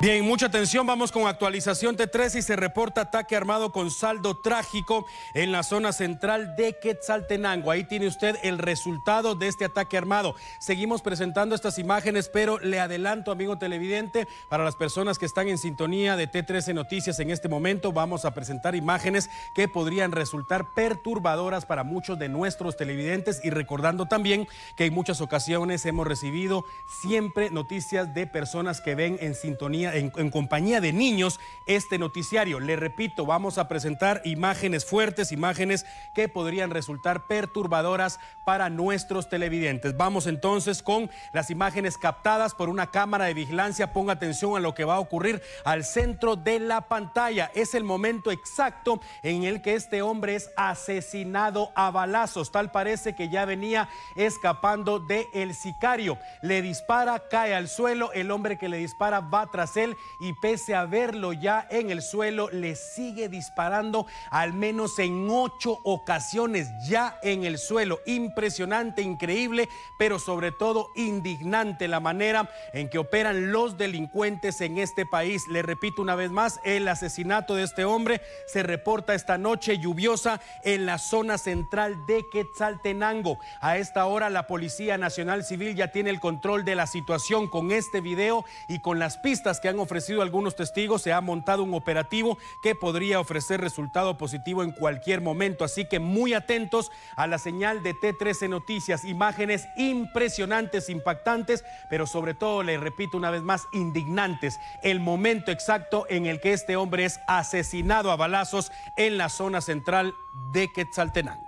Bien, mucha atención, vamos con actualización T3 y se reporta ataque armado con saldo trágico en la zona central de Quetzaltenango. Ahí tiene usted el resultado de este ataque armado. Seguimos presentando estas imágenes, pero le adelanto, amigo televidente, para las personas que están en sintonía de T13 Noticias en este momento, vamos a presentar imágenes que podrían resultar perturbadoras para muchos de nuestros televidentes y recordando también que en muchas ocasiones hemos recibido siempre noticias de personas que ven en sintonía en, compañía de niños este noticiario. Le repito, vamos a presentar imágenes fuertes, imágenes que podrían resultar perturbadoras para nuestros televidentes. Vamos entonces con las imágenes captadas por una cámara de vigilancia. Ponga atención a lo que va a ocurrir al centro de la pantalla. Es el momento exacto en el que este hombre es asesinado a balazos. Tal parece que ya venía escapando del el sicario. Le dispara, cae al suelo. El hombre que le dispara va tras y pese a verlo ya en el suelo, le sigue disparando al menos en ocho ocasiones ya en el suelo. Impresionante, increíble, pero sobre todo indignante la manera en que operan los delincuentes en este país. Le repito una vez más, el asesinato de este hombre se reporta esta noche lluviosa en la zona central de Quetzaltenango. A esta hora la Policía Nacional Civil ya tiene el control de la situación con este video y con las pistas que han ofrecido algunos testigos, se ha montado un operativo que podría ofrecer resultado positivo en cualquier momento. Así que muy atentos a la señal de T13 Noticias. Imágenes impresionantes, impactantes, pero sobre todo, le repito una vez más, indignantes. El momento exacto en el que este hombre es asesinado a balazos en la zona central de Quetzaltenango.